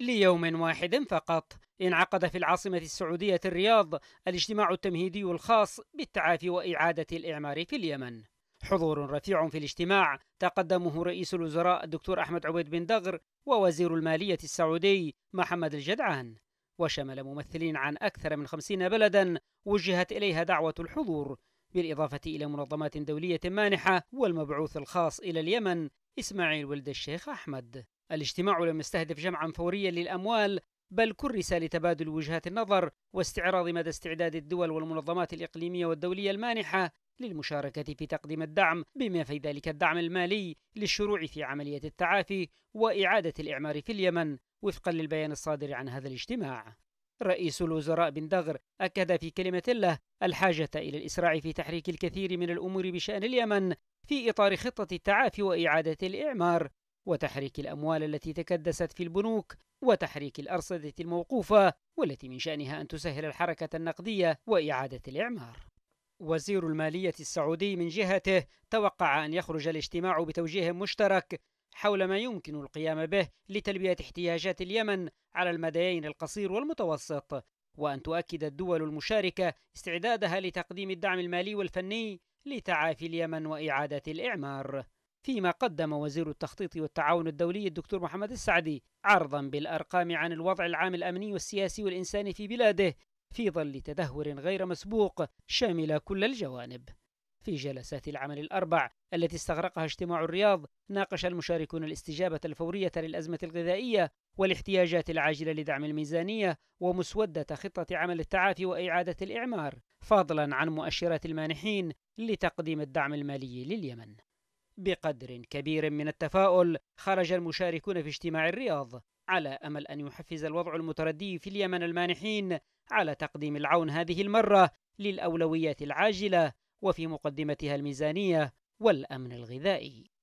ليوم واحد فقط انعقد في العاصمة السعودية الرياض الاجتماع التمهيدي الخاص بالتعافي وإعادة الإعمار في اليمن حضور رفيع في الاجتماع تقدمه رئيس الوزراء الدكتور أحمد عبيد بن دغر ووزير المالية السعودي محمد الجدعان وشمل ممثلين عن أكثر من خمسين بلدا وجهت إليها دعوة الحضور بالإضافة إلى منظمات دولية مانحة والمبعوث الخاص إلى اليمن إسماعيل ولد الشيخ أحمد الاجتماع لم يستهدف جمعا فوريا للأموال بل كرس لتبادل وجهات النظر واستعراض مدى استعداد الدول والمنظمات الإقليمية والدولية المانحة للمشاركة في تقديم الدعم بما في ذلك الدعم المالي للشروع في عملية التعافي وإعادة الإعمار في اليمن وفقا للبيان الصادر عن هذا الاجتماع رئيس الوزراء بن دغر أكد في كلمة له الحاجة إلى الإسراع في تحريك الكثير من الأمور بشأن اليمن في إطار خطة التعافي وإعادة الإعمار وتحريك الأموال التي تكدست في البنوك وتحريك الأرصدة الموقوفة والتي من شأنها أن تسهل الحركة النقدية وإعادة الإعمار. وزير المالية السعودي من جهته توقع أن يخرج الاجتماع بتوجيه مشترك حول ما يمكن القيام به لتلبية احتياجات اليمن على المديين القصير والمتوسط، وأن تؤكد الدول المشاركة استعدادها لتقديم الدعم المالي والفني لتعافي اليمن وإعادة الإعمار. فيما قدم وزير التخطيط والتعاون الدولي الدكتور محمد السعدي عرضا بالأرقام عن الوضع العام الأمني والسياسي والإنساني في بلاده في ظل تدهور غير مسبوق شامل كل الجوانب في جلسات العمل الأربع التي استغرقها اجتماع الرياض ناقش المشاركون الاستجابة الفورية للأزمة الغذائية والاحتياجات العاجلة لدعم الميزانية ومسودة خطة عمل التعافي وإعادة الإعمار فضلا عن مؤشرات المانحين لتقديم الدعم المالي لليمن بقدر كبير من التفاؤل خرج المشاركون في اجتماع الرياض على أمل أن يحفز الوضع المتردي في اليمن المانحين على تقديم العون هذه المرة للأولويات العاجلة وفي مقدمتها الميزانية والأمن الغذائي